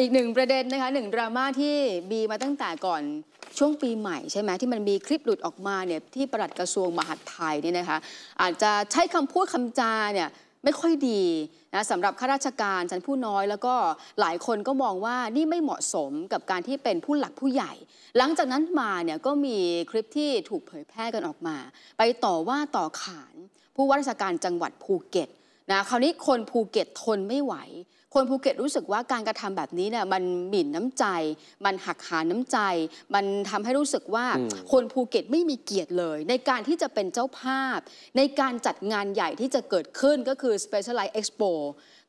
อีกหนึ่งประเด็นนะคะหนึ่งดราม่าที่มีมาตั้งแต่ก่อนช่วงปีใหม่ ใช่ไหมที่มันมีคลิปหลุดออกมาเนี่ยที่ประหลัดกระทรวงมหาดไทยเนี่ยนะคะอาจจะใช้คำพูดคำจาเนี่ยไม่ค่อยดีนะสำหรับข้าราชการชั้นผู้น้อย แล้วก็หลายคนก็มองว่านี่ไม่เหมาะสมกับการที่เป็นผู้หลักผู้ใหญ่ หลังจากนั้นมาเนี่ยก็มีคลิปที่ถูกเผยแพร่กันออกมา ไปต่อว่าต่อขานผู้ว่าราชการจังหวัดภูเก็ตนะคราวนี้คนภูเก็ตทนไม่ไหวคนภูเก็ตรู้สึกว่าการกระทำแบบนี้เนี่ยมันหมิ่นน้ำใจ มันหักหาน้ำใจ มันทำให้รู้สึกว่าคนภูเก็ตไม่มีเกียรติเลย ในการที่จะเป็นเจ้าภาพ ในการจัดงานใหญ่ที่จะเกิดขึ้นก็คือ Specialized Expo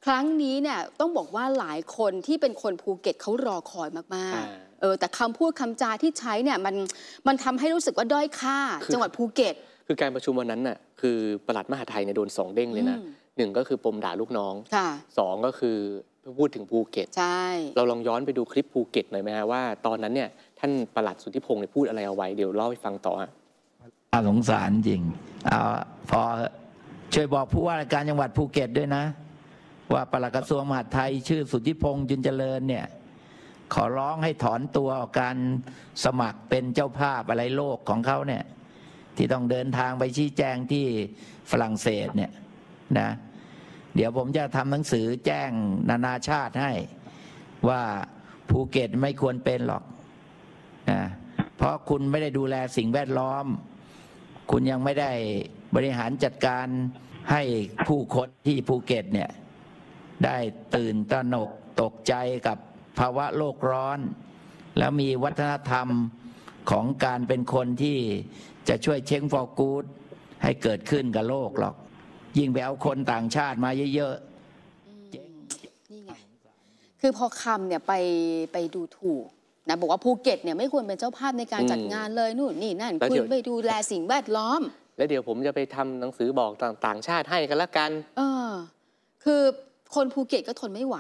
ครั้งนี้เนี่ยต้องบอกว่าหลายคนที่เป็นคนภูเก็ตเขารอคอยมาก ๆ เออแต่คำพูดคำจาที่ใช้เนี่ยมันมันทำให้รู้สึกว่าด้อยค่า จังหวัดภูเก็ต คือการประชุมวันนั้นน่ะคือประหลัดมหาไทยเนี่ยโดนสองเด้งเลยนะหนึ่งก็คือปมด่าลูกน้องสองก็คือพูดถึงภูเก็ต ใช่ เราลองย้อนไปดูคลิปภูเก็ตหน่อยไหมฮะว่า ตอนนั้นเนี่ยท่านประหลัดสุทธิพงศ์พูดอะไรเอาไว้เดี๋ยวเล่าให้ฟังต่อฮะสงสารจริงเอาพอช่วยบอกผู้ว่าการจังหวัดภูเก็ตด้วยนะ ว่าประหลัดกระทรวงมหาดไทย ชื่อสุทธิพงศ์จุนเจริญเนี่ยขอร้องให้ถอนตัวการสมัครเป็นเจ้าภาพอะไรโลกของเขาเนี่ยที่ต้องเดินทางไปชี้แจงที่ฝรั่งเศสเนี่ยนะเดี๋ยวผมจะทำหนังสือแจ้งนานาชาติให้ว่าภูเก็ตไม่ควรเป็นหรอกนะเพราะคุณไม่ได้ดูแลสิ่งแวดล้อม คุณยังไม่ได้บริหารจัดการให้ผู้คนที่ภูเก็ตเนี่ย ได้ตื่นตระหนกตกใจกับภาวะโลกร้อน แล้วมีวัฒนธรรมของการเป็นคนที่จะช่วยเช้งฟอร์กูดให้เกิดขึ้นกับโลกหรอกยิ่งไปเอาคนต่างชาติมาเยอะๆนี่ไง คือพอคำเนี่ยไปไปดูถูกนะบอกว่าภูเก็ตเนี่ยไม่ควรเป็นเจ้าภาพในการจัดงานเลยนู่นนี่นั่นคุณไปดูแลสิ่งแวดล้อม แล้วเดี๋ยวผมจะไปทำหนังสือบอกต่างๆชาติให้กันละกันเออคือคนภูเก็ตก็ทนไม่ไหว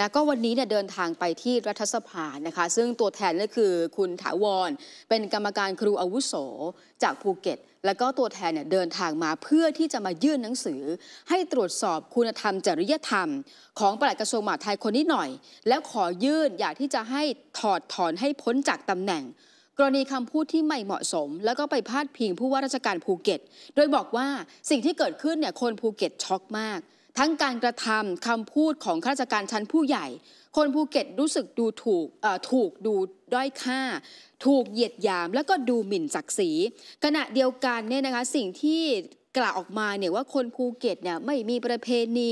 นะก็วันนี้เนี่ยเดินทางไปที่รัฐสภานะคะ ซึ่งตัวแทนก็คือคุณถาวรเป็นกรรมการครูอาวุโสจากภูเก็ต แล้วก็ตัวแทนเนี่ยเดินทางมาเพื่อที่จะมายื่นหนังสือ ให้ตรวจสอบคุณธรรม จริยธรรม ของปลัดกระทรวงมหาดไทยคนนี้หน่อย แล้วขอยื่นอยากที่จะให้ถอดถอนให้พ้นจากตำแหน่ง กรณีคำพูดที่ไม่เหมาะสม แล้วก็ไปพาดพิงผู้ว่าราชการภูเก็ตโดยบอกว่าสิ่งที่เกิดขึ้นเนี่ยคนภูเก็ตช็อกมากทั้งการกระทำคำพูดของข้าราชการชั้นผู้ใหญ่ คนภูเก็ตรู้สึกดูถูกถูกดูด้อยค่า ถูกเหยียดหยาม แล้วก็ดูหมิ่นศักดิ์ศรีขณะเดียวกันเนี่ยนะคะสิ่งที่กล่าวออกมาเนี่ยว่าคนภูเก็ตเนี่ยไม่มีประเพณี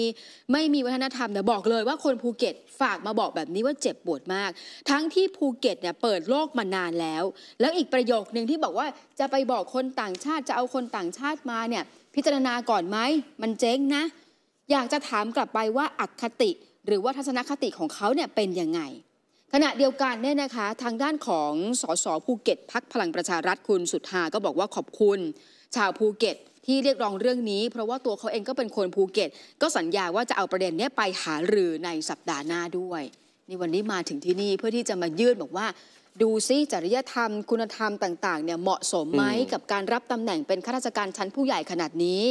ไม่มีวัฒนธรรมเนี่ยบอกเลยว่าคนภูเก็ตฝากมาบอกแบบนี้ว่าเจ็บปวดมาก ทั้งที่ภูเก็ตเนี่ยเปิดโลกมานานแล้ว แล้วอีกประโยคหนึ่งที่บอกว่าจะไปบอกคนต่างชาติจะเอาคนต่างชาติมาเนี่ยพิจารณาก่อนไหมมันเจ๊งนะอยากจะถามกลับไปว่าอัคติ หรือว่าทัศนคติของเขาเนี่ยเป็นยังไง ขณะเดียวกันเนี่ยนะคะ ทางด้านของสสภูเก็ตพักพลังประชารัฐคุณสุดหาก็บอกว่าขอบคุณ ชาวภูเก็ต ที่เรียกร้องเรื่องนี้ เพราะว่าตัวเขาเองก็เป็นคนภูเก็ต ก็สัญญาว่าจะเอาประเด็นนี้ไปหารือในสัปดาห์หน้าด้วยนี่วันนี้มาถึงที่นี่เพื่อที่จะมายื่นบอกว่า ดูซิจริยธรรม คุณธรรมต่างๆเนี่ยเหมาะสมไหมกับการรับตำแหน่งเป็นข้าราชการชั้นผู้ใหญ่ขนาดนี้